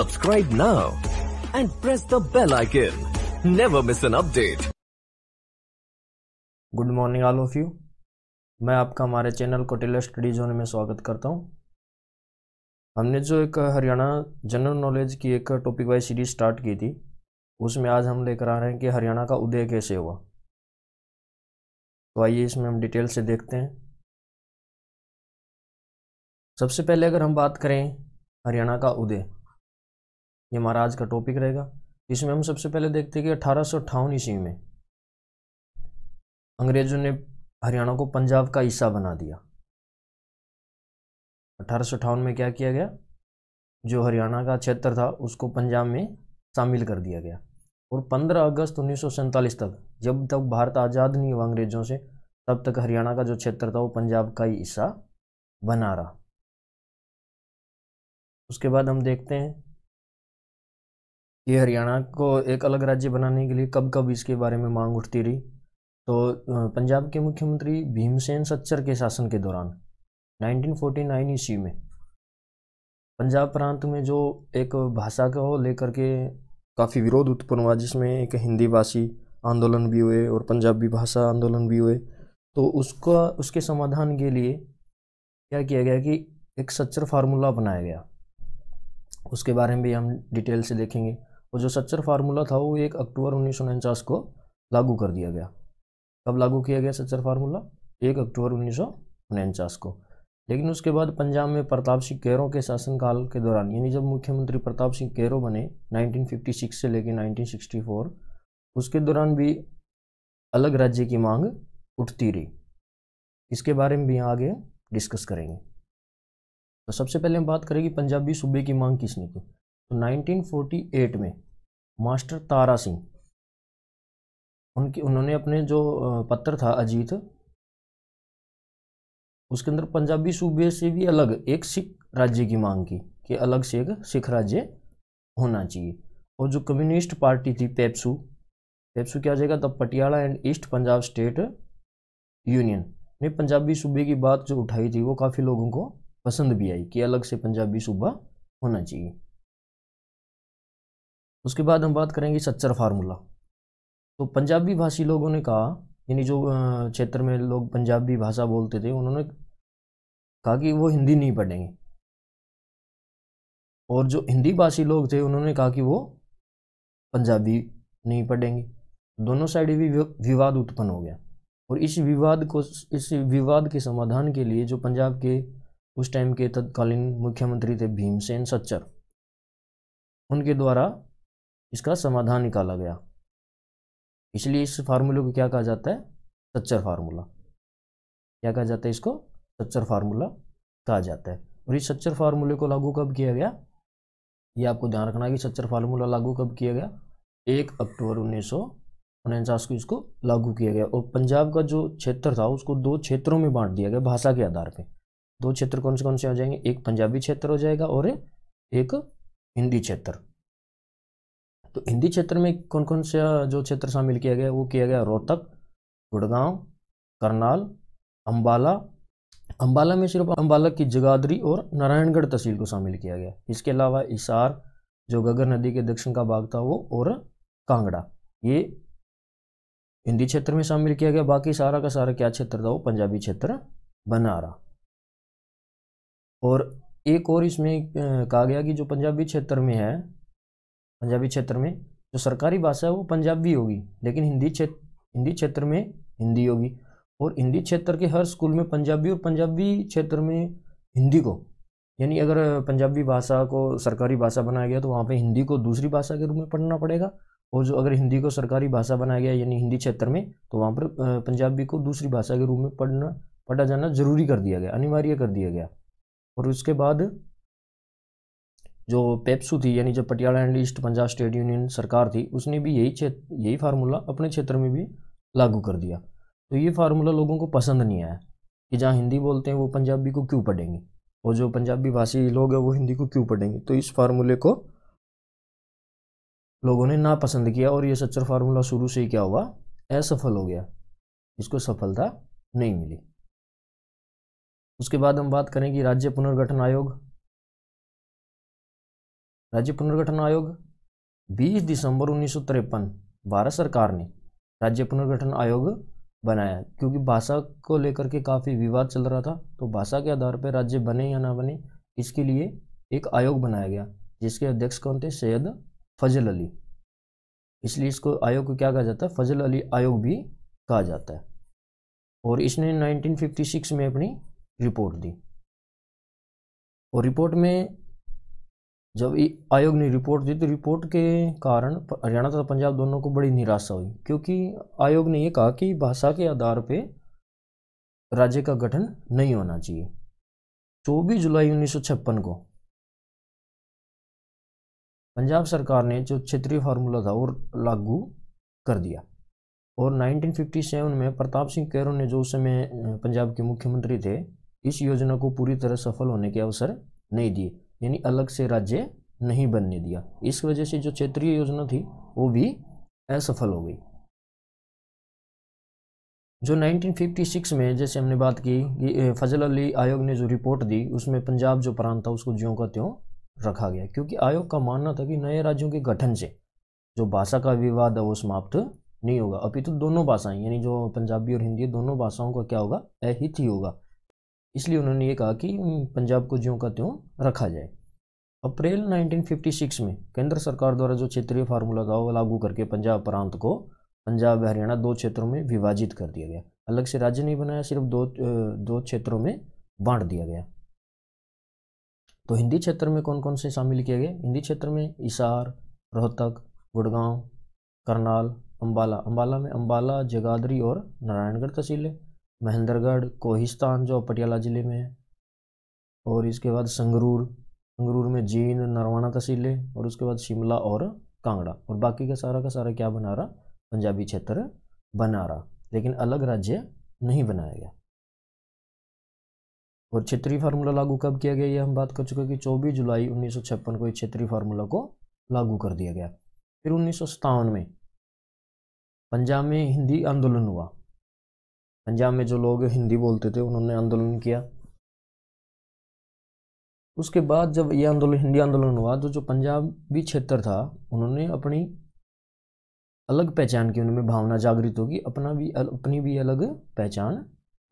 Subscribe now and press the bell icon. Never miss an update. Good morning all of you मैं आपका हमारे channel को Taylor study zone में स्वागत करता हूँ हमने जो एक हरियाणा जनरल नॉलेज की एक टॉपिक वाइज सीरीज स्टार्ट की थी उसमें आज हम लेकर आ रहे हैं कि हरियाणा का उदय कैसे हुआ तो आइए इसमें हम डिटेल से देखते हैं सबसे पहले अगर हम बात करें हरियाणा का उदय ये हमारा आज का टॉपिक रहेगा इसमें हम सबसे पहले देखते हैं कि अठारह सौ ईस्वी में अंग्रेजों ने हरियाणा को पंजाब का हिस्सा बना दिया अठारह में क्या किया गया जो हरियाणा का क्षेत्र था उसको पंजाब में शामिल कर दिया गया और 15 अगस्त उन्नीस तक जब तक भारत आज़ाद नहीं हुआ अंग्रेज़ों से तब तक हरियाणा का जो क्षेत्र था वो पंजाब का ही हिस्सा बना रहा उसके बाद हम देखते हैं कि हरियाणा को एक अलग राज्य बनाने के लिए कब कब इसके बारे में मांग उठती रही तो पंजाब के मुख्यमंत्री भीमसेन सच्चर के शासन के दौरान 1949 ईस्वी में पंजाब प्रांत में जो एक भाषा को लेकर के काफ़ी विरोध उत्पन्न हुआ जिसमें एक हिंदी भाषी आंदोलन भी हुए और पंजाबी भाषा आंदोलन भी हुए तो उसका उसके समाधान के लिए क्या किया गया कि एक सच्चर फार्मूला बनाया गया उसके बारे में भी हम डिटेल से देखेंगे और जो सच्चर फार्मूला था वो एक अक्टूबर उन्नीस को लागू कर दिया गया कब लागू किया गया सच्चर फार्मूला एक अक्टूबर उन्नीस को लेकिन उसके बाद पंजाब में प्रताप सिंह कैरो के शासनकाल के दौरान यानी जब मुख्यमंत्री प्रताप सिंह कैरो बने 1956 से लेकर 1964 उसके दौरान भी अलग राज्य की मांग उठती रही इसके बारे में भी आगे डिस्कस करेंगे तो सबसे पहले हम बात करेंगे पंजाबी सूबे की मांग किसने की तो 1948 में मास्टर तारा सिंह उनकी उन्होंने अपने जो पत्र था अजीत उसके अंदर पंजाबी सूबे से भी अलग एक सिख राज्य की मांग की कि अलग से एक सिख राज्य होना चाहिए और जो कम्युनिस्ट पार्टी थी पेप्सू पेप्सू क्या जाएगा तब Patiala and East Punjab state union ने पंजाबी सूबे की बात जो उठाई थी वो काफ़ी लोगों को पसंद भी आई कि अलग से पंजाबी सूबा होना चाहिए उसके बाद हम बात करेंगे सच्चर फार्मूला तो पंजाबी भाषी लोगों ने कहा यानी जो क्षेत्र में लोग पंजाबी भाषा बोलते थे उन्होंने कहा कि वो हिंदी नहीं पढ़ेंगे और जो हिंदी भाषी लोग थे उन्होंने कहा कि वो पंजाबी नहीं पढ़ेंगे दोनों साइड भी विवाद उत्पन्न हो गया और इस विवाद को इस विवाद के समाधान के लिए जो पंजाब के उस टाइम के तत्कालीन मुख्यमंत्री थे भीमसेन सच्चर उनके द्वारा इसका समाधान निकाला गया इसलिए इस फार्मूले को क्या कहा जाता है सच्चर फार्मूला क्या कहा जाता है इसको सच्चर फार्मूला कहा जाता है और इस सच्चर फार्मूले को लागू कब किया गया ये आपको ध्यान रखना है कि सच्चर फार्मूला लागू कब किया गया एक अक्टूबर उन्नीस उनचास को इसको लागू किया गया और पंजाब का जो क्षेत्र था उसको दो क्षेत्रों में बांट दिया गया भाषा के आधार पर दो क्षेत्र कौन से कौन से हो जाएंगे एक पंजाबी क्षेत्र हो जाएगा और एक हिंदी क्षेत्र तो हिंदी क्षेत्र में कौन कौन सा जो क्षेत्र शामिल किया गया वो किया गया रोहतक गुड़गांव करनाल अम्बाला अम्बाला में सिर्फ अम्बाला की जगाधरी और नारायणगढ़ तहसील को शामिल किया गया इसके अलावा इसार जो गगर नदी के दक्षिण का भाग था वो और कांगड़ा ये हिंदी क्षेत्र में शामिल किया गया बाकी सारा का सारा क्या क्षेत्र था वो पंजाबी क्षेत्र बना रहा और एक और इसमें कहा गया कि जो पंजाबी क्षेत्र में है पंजाबी क्षेत्र में जो सरकारी भाषा है वो पंजाबी होगी लेकिन हिंदी क्षेत्र हिंदी क्षेत्र में हिंदी होगी और हिंदी क्षेत्र के हर स्कूल में पंजाबी और पंजाबी क्षेत्र में हिंदी को यानी अगर पंजाबी भाषा को सरकारी भाषा बनाया गया तो वहाँ पे हिंदी को दूसरी भाषा के रूप में पढ़ना पड़ेगा और जो अगर हिंदी को सरकारी भाषा बनाया गया यानी हिंदी क्षेत्र में तो वहाँ पर पंजाबी को दूसरी भाषा के रूप में पढ़ना पढ़ा जाना जरूरी कर दिया गया अनिवार्य कर दिया गया और उसके बाद जो पेप्सू थी यानी जो Patiala and East Punjab state union सरकार थी उसने भी यही क्षेत्र यही फार्मूला अपने क्षेत्र में भी लागू कर दिया तो ये फार्मूला लोगों को पसंद नहीं आया कि जहाँ हिंदी बोलते हैं वो पंजाबी को क्यों पढ़ेंगे और जो पंजाबी भाषी लोग हैं वो हिंदी को क्यों पढ़ेंगे तो इस फार्मूले को लोगों ने नापसंद किया और ये सच्चर फार्मूला शुरू से ही क्या हुआ असफल हो गया इसको सफलता नहीं मिली उसके बाद हम बात करें कि राज्य पुनर्गठन आयोग राज्य पुनर्गठन आयोग 20 दिसंबर उन्नीस भारत सरकार ने राज्य पुनर्गठन आयोग बनाया क्योंकि भाषा को लेकर के काफ़ी विवाद चल रहा था तो भाषा के आधार पर राज्य बने या ना बने इसके लिए एक आयोग बनाया गया जिसके अध्यक्ष कौन थे सैयद फजल अली इसलिए इसको आयोग को क्या कहा जाता है फजल अली आयोग भी कहा जाता है और इसने 1956 में अपनी रिपोर्ट दी और रिपोर्ट में जब आयोग ने रिपोर्ट दी तो रिपोर्ट के कारण हरियाणा तथा पंजाब दोनों को बड़ी निराशा हुई क्योंकि आयोग ने यह कहा कि भाषा के आधार पर राज्य का गठन नहीं होना चाहिए चौबीस जुलाई उन्नीस को पंजाब सरकार ने जो क्षेत्रीय फार्मूला था वो लागू कर दिया और 1957 में प्रताप सिंह कैरो ने जो उस समय पंजाब के मुख्यमंत्री थे इस योजना को पूरी तरह सफल होने के अवसर नहीं दिए यानी अलग से राज्य नहीं बनने दिया इस वजह से जो क्षेत्रीय योजना थी वो भी असफल हो गई जो 1956 में जैसे हमने बात की फजल अली आयोग ने जो रिपोर्ट दी उसमें पंजाब जो प्रांत था उसको ज्यों का त्यों रखा गया क्योंकि आयोग का मानना था कि नए राज्यों के गठन से जो भाषा का विवाद है वो समाप्त नहीं होगा अभी तो दोनों भाषाएं यानी जो पंजाबी और हिंदी दोनों भाषाओं का क्या होगा अहित ही होगा इसलिए उन्होंने ये कहा कि पंजाब को ज्यों का त्यों रखा जाए अप्रैल 1956 में केंद्र सरकार द्वारा जो क्षेत्रीय फार्मूला था वो लागू करके पंजाब प्रांत को पंजाब हरियाणा दो क्षेत्रों में विभाजित कर दिया गया अलग से राज्य नहीं बनाया सिर्फ दो दो क्षेत्रों में बांट दिया गया तो हिंदी क्षेत्र में कौन कौन से शामिल किए गए हिंदी क्षेत्र में इसार रोहतक गुड़गांव करनाल अम्बाला अम्बाला में अम्बाला जगाधरी और नारायणगढ़ तहसील है महेंद्रगढ़ कोहिस्तान जो पटियाला ज़िले में है और इसके बाद संगरूर संगरूर में जींद नरवाना तहसीलें और उसके बाद शिमला और कांगड़ा और बाकी का सारा का सारा क्या बना रहा पंजाबी क्षेत्र बना रहा लेकिन अलग राज्य नहीं बनाया गया और क्षेत्रीय फार्मूला लागू कब किया गया ये हम बात कर चुके हैं कि 24 जुलाई उन्नीस को इस क्षेत्रीय फार्मूला को लागू कर दिया गया फिर उन्नीस में पंजाब में हिंदी आंदोलन हुआ पंजाब में जो लोग हिंदी बोलते थे उन्होंने आंदोलन किया उसके बाद जब यह आंदोलन हिंदी आंदोलन हुआ तो जो पंजाबी क्षेत्र था उन्होंने अपनी अलग पहचान की उनमें भावना जागृत होगी अपना भी अपनी भी अलग पहचान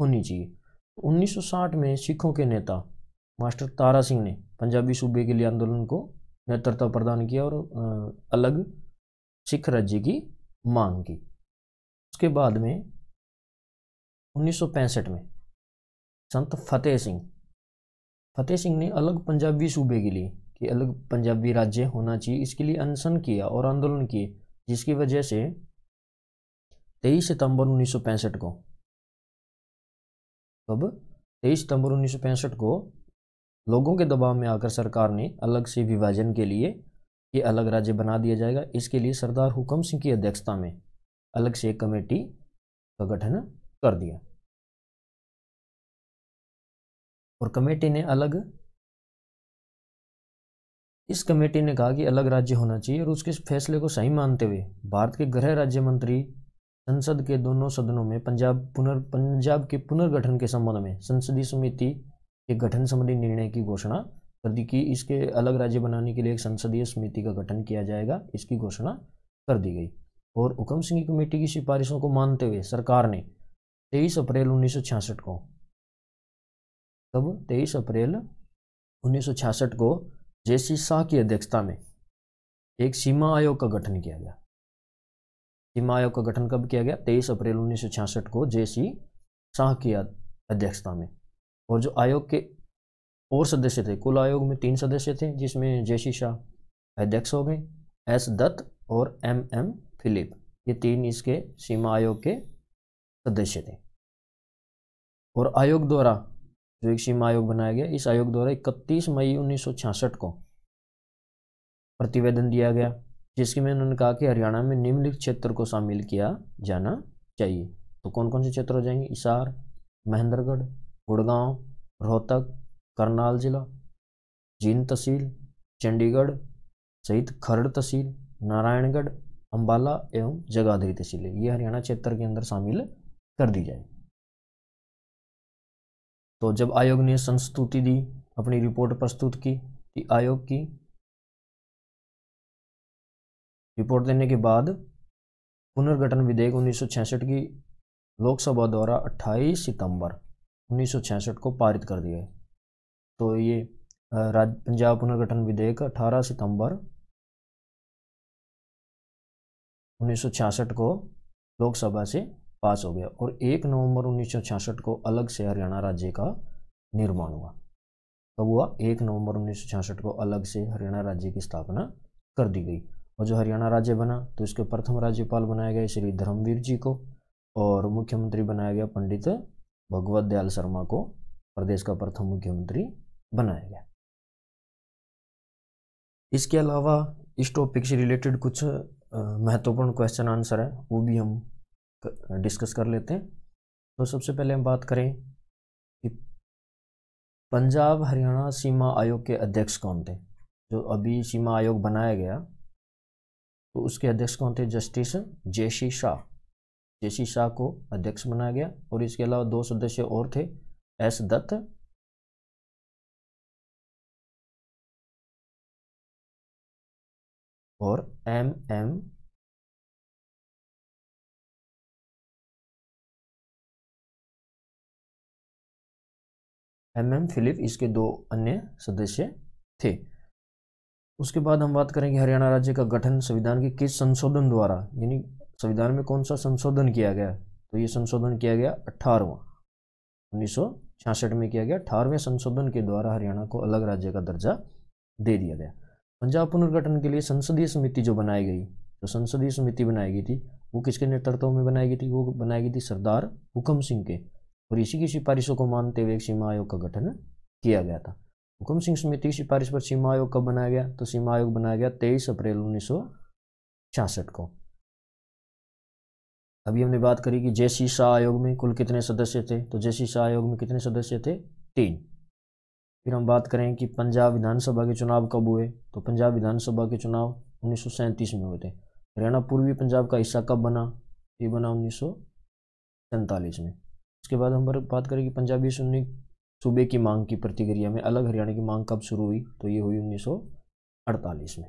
होनी चाहिए 1960 में सिखों के नेता मास्टर तारा सिंह ने पंजाबी सूबे के लिए आंदोलन को नेतृत्व प्रदान किया और अलग सिख राज्य की मांग की उसके बाद में उन्नीस में संत फतेह सिंह फतेह सिंह ने अलग पंजाबी सूबे के लिए कि अलग पंजाबी राज्य होना चाहिए इसके लिए अनशन किया और आंदोलन किए जिसकी वजह से 23 सितंबर 1965 को अब 23 सितंबर 1965 को लोगों के दबाव में आकर सरकार ने अलग से विभाजन के लिए ये अलग राज्य बना दिया जाएगा इसके लिए सरदार हुकम सिंह की अध्यक्षता में अलग से एक कमेटी का गठन कर दिया और कमेटी ने अलग इस कमेटी ने कहा कि अलग राज्य होना चाहिए और उसके फैसले को सही मानते हुए भारत के गृह राज्य मंत्री संसद के दोनों सदनों में पंजाब पुनर् पंजाब के पुनर्गठन के संबंध में संसदीय समिति के गठन संबंधी निर्णय की घोषणा कर दी कि इसके अलग राज्य बनाने के लिए एक संसदीय समिति का गठन किया जाएगा इसकी घोषणा कर दी गई और हुक्म सिंह कमेटी की सिफारिशों को मानते हुए सरकार ने तेईस अप्रैल उन्नीस को तब तेईस अप्रैल उन्नीस को जेसी शाह की अध्यक्षता में एक सीमा आयोग का गठन किया गया सीमा आयोग का गठन कब किया गया तेईस अप्रैल उन्नीस को जेसी शाह की अध्यक्षता में और जो आयोग के और सदस्य थे कुल आयोग में तीन सदस्य थे जिसमें जेसी शाह अध्यक्ष हो गए एस दत्त और एम एम फिलिप ये तीन इसके सीमा आयोग के सदस्य थे और आयोग द्वारा जो एक सीमा आयोग बनाया गया इस आयोग द्वारा 31 मई 1966 को प्रतिवेदन दिया गया जिसके में उन्होंने कहा कि हरियाणा में निम्नलिखित क्षेत्र को शामिल किया जाना चाहिए तो कौन कौन से क्षेत्र हो जाएंगे इसार महेंद्रगढ़ गुड़गांव रोहतक करनाल जिला जींद तहसील चंडीगढ़ सहित खरड़ तहसील नारायणगढ़ अम्बाला एवं जगाधरी तहसील ये हरियाणा क्षेत्र के अंदर शामिल कर दी जाएगी तो जब आयोग ने संस्तुति दी अपनी रिपोर्ट प्रस्तुत की कि आयोग की रिपोर्ट देने के बाद पुनर्गठन विधेयक 1966 की लोकसभा द्वारा 28 सितंबर 1966 को पारित कर दिया तो ये राज्य पंजाब पुनर्गठन विधेयक 18 सितंबर 1966 को लोकसभा से पास हो गया और एक नवंबर उन्नीस को अलग से हरियाणा राज्य का निर्माण हुआ कब हुआ एक नवंबर उन्नीस को अलग से हरियाणा राज्य की स्थापना कर दी गई और जो हरियाणा राज्य बना तो इसके प्रथम राज्यपाल बनाए गए श्री धर्मवीर जी को और मुख्यमंत्री बनाया गया पंडित भगवत दयाल शर्मा को प्रदेश का प्रथम मुख्यमंत्री बनाया गया इसके अलावा इस टॉपिक से रिलेटेड कुछ महत्वपूर्ण क्वेश्चन आंसर है वो भी हम डिस्कस कर लेते हैं तो सबसे पहले हम बात करें कि पंजाब हरियाणा सीमा आयोग के अध्यक्ष कौन थे जो अभी सीमा आयोग बनाया गया तो उसके अध्यक्ष कौन थे justice JC Shah JC Shah को अध्यक्ष बनाया गया और इसके अलावा दो सदस्य और थे एस दत्त और M M M M Philip इसके दो अन्य सदस्य थे उसके बाद हम बात करेंगे हरियाणा राज्य का गठन संविधान के किस संशोधन द्वारा यानी संविधान में कौन सा संशोधन किया गया तो ये संशोधन किया गया अठारहवा उन्नीस में किया गया अठारहवें संशोधन के द्वारा हरियाणा को अलग राज्य का दर्जा दे दिया गया पंजाब पुनर्गठन के लिए संसदीय समिति जो बनाई गई जो संसदीय समिति बनाई गई थी वो किसके नेतृत्व में बनाई गई थी वो बनाई गई थी सरदार हुकम सिंह के और इसी की सिफारिशों को मानते हुए एक सीमा आयोग का गठन किया गया था हुक्म सिंह समिति की सिफारिश पर सीमा आयोग कब बनाया गया तो सीमा आयोग बनाया गया तेईस अप्रैल उन्नीस को अभी हमने बात करी कि जैसी शाह आयोग में कुल कितने सदस्य थे तो जैसी शाह आयोग में कितने सदस्य थे तीन फिर हम बात करें कि पंजाब विधानसभा के चुनाव कब हुए तो पंजाब विधानसभा के चुनाव उन्नीस में हुए थे हरियाणा पूर्वी पंजाब का हिस्सा कब बना ये बना उन्नीस में उसके बाद हम बात करेंगे पंजाबी सुन्नी सूबे की मांग की प्रतिक्रिया में अलग हरियाणा की मांग कब शुरू हुई तो ये हुई 1948 में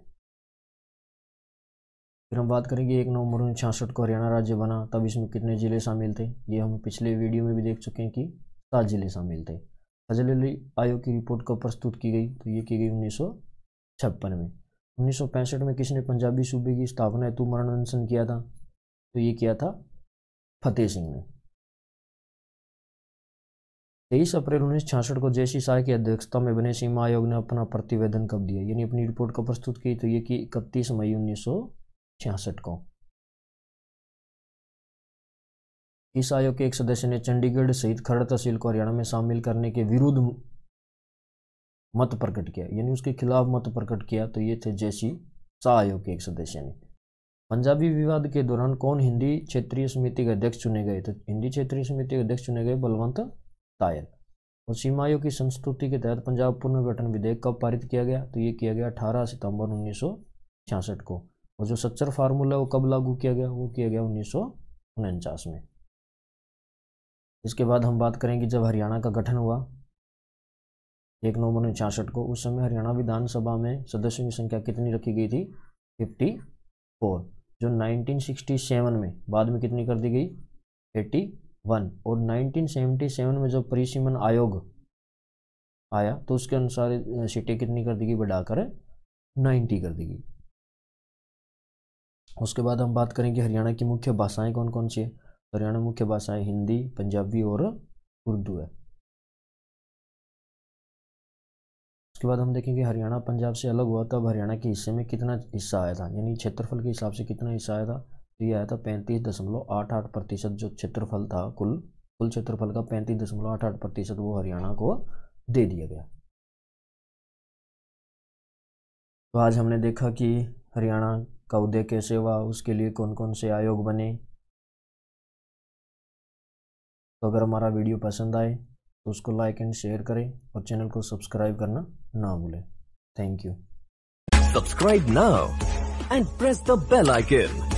फिर हम बात करेंगे एक नवंबर उन्नीस छियासठ को हरियाणा राज्य बना तब इसमें कितने ज़िले शामिल थे ये हम पिछले वीडियो में भी देख चुके हैं कि सात ज़िले शामिल थे फजल अली आयोग की रिपोर्ट कब प्रस्तुत की गई तो ये की गई उन्नीस में उन्नीस में किसने पंजाबी सूबे की स्थापना हेतु मरणअनशन किया था तो ये किया था फतेह सिंह ने तेईस अप्रैल उन्नीस छियासठ को जयसी शाह की अध्यक्षता में बने सीमा आयोग ने अपना प्रतिवेदन कब दिया यानी अपनी रिपोर्ट कब प्रस्तुत की तो ये की इकतीस मई उन्नीस को इस आयोग के एक सदस्य ने चंडीगढ़ सहित खरड़ तहसील को हरियाणा में शामिल करने के विरुद्ध मत प्रकट किया यानी उसके खिलाफ मत प्रकट किया तो ये थे जयसी शाह आयोग के एक सदस्य ने पंजाबी विवाद के दौरान कौन हिंदी क्षेत्रीय समिति के अध्यक्ष चुने गए तो हिंदी क्षेत्रीय समिति के अध्यक्ष चुने गए बलवंत दायर और आयोग की संस्तुति के तहत पंजाब पुनर्गठन विधेयक कब पारित किया गया तो ये किया गया अठारह सितंबर उन्नीस को और जो सच्चर फार्मूला वो कब लागू किया गया वो किया गया उन्नीस में इसके बाद हम बात करेंगे जब हरियाणा का गठन हुआ एक नवंबर उन्नीस छियासठ को उस समय हरियाणा विधानसभा में सदस्यों की संख्या कितनी रखी गई थी फिफ्टी फोर जो 1967 में बाद में कितनी कर दी गई एट्टी वन और 1977 में जो परिसीमन आयोग आया तो उसके अनुसार सीटें कितनी कर देगी बढ़ाकर 90 कर देगी उसके बाद हम बात करेंगे हरियाणा की मुख्य भाषाएं कौन कौन सी है तो हरियाणा मुख्य भाषाएं हिंदी पंजाबी और उर्दू है उसके बाद हम देखेंगे हरियाणा पंजाब से अलग हुआ तब हरियाणा के हिस्से में कितना हिस्सा आया था यानी क्षेत्रफल के हिसाब से कितना हिस्सा आया था ये आया था पैंतीस दशमलव आठ आठ प्रतिशत जो क्षेत्रफल था कुल कुल क्षेत्रफल का पैंतीस दशमलव आठ आठ प्रतिशत वो हरियाणा को दे दिया गया तो आज हमने देखा कि हरियाणा का उदय कैसे हुआ उसके लिए कौन कौन से आयोग बने तो अगर हमारा वीडियो पसंद आए तो उसको लाइक एंड शेयर करें और चैनल को सब्सक्राइब करना ना भूलें thank you subscribe now and press the bell icon